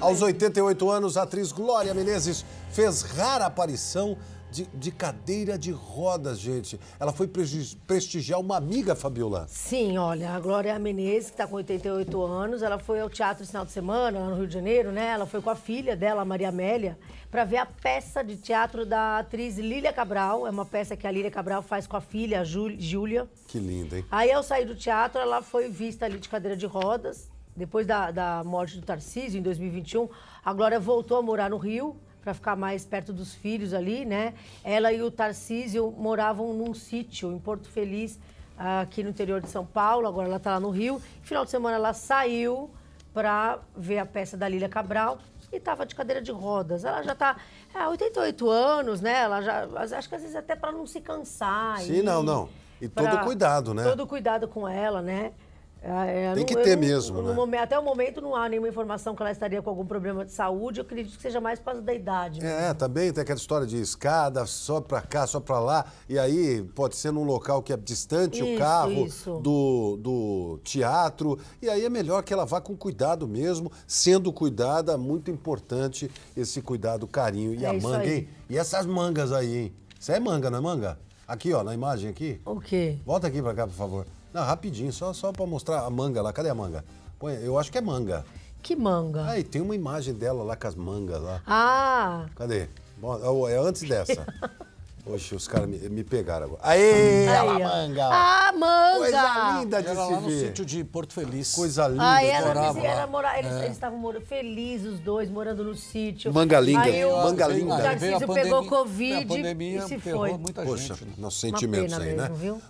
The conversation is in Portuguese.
Aos 88 anos, a atriz Glória Menezes fez rara aparição de, de, cadeira de rodas, gente. Ela foi prestigiar uma amiga, Fabiola. Sim, olha, a Glória Menezes, que está com 88 anos, ela foi ao teatro final de semana, no Rio de Janeiro, né? Ela foi com a filha dela, Maria Amélia, para ver a peça de teatro da atriz Lília Cabral. É uma peça que a Lília Cabral faz com a filha, a Júlia. Que linda, hein? Aí, ao sair do teatro, ela foi vista ali de cadeira de rodas, depois da, da morte do Tarcísio, em 2021, a Glória voltou a morar no Rio para ficar mais perto dos filhos ali, né? Ela e o Tarcísio moravam num sítio em Porto Feliz, aqui no interior de São Paulo. Agora ela está lá no Rio. Final de semana ela saiu para ver a peça da Lília Cabral e estava de cadeira de rodas. Ela já está é, 88 anos, né? Ela já acho que às vezes até para não se cansar. Sim, e, não, não. E todo cuidado, né? Todo cuidado com ela, né? É, é, Tem que ter mesmo, né? até o momento não há nenhuma informação que ela estaria com algum problema de saúde. Eu acredito que seja mais por causa da idade. Né? É, também tá tem aquela história de escada, só para cá, só para lá. E aí pode ser num local que é distante isso, o carro Do, do teatro. E aí é melhor que ela vá com cuidado mesmo, sendo cuidada. Muito importante esse cuidado, carinho. E é a manga, hein? E essas mangas aí, hein? Isso é manga, não é manga? Aqui, ó, na imagem aqui. O quê? Volta aqui para cá, por favor. Não, rapidinho, só, só para mostrar a manga lá. Cadê a manga? Põe, eu acho que é manga. Que manga? Aí tem uma imagem dela lá com as mangas lá. Ah! Cadê? Bom, é, é antes dessa. Oxe, os caras me, me, pegaram agora. Aê, Aê a manga! Ah, a manga! Coisa linda de era se lá no sítio de Porto Feliz. Coisa linda. Aí ela morava era, mora, eles, é. estavam morando felizes os dois, morando no sítio. Manga linda, aí, o, manga linda. O Tarcísio pegou Covid a pandemia e se foi. Muita Poxa, gente, né? nosso aí, mesmo, né? Viu?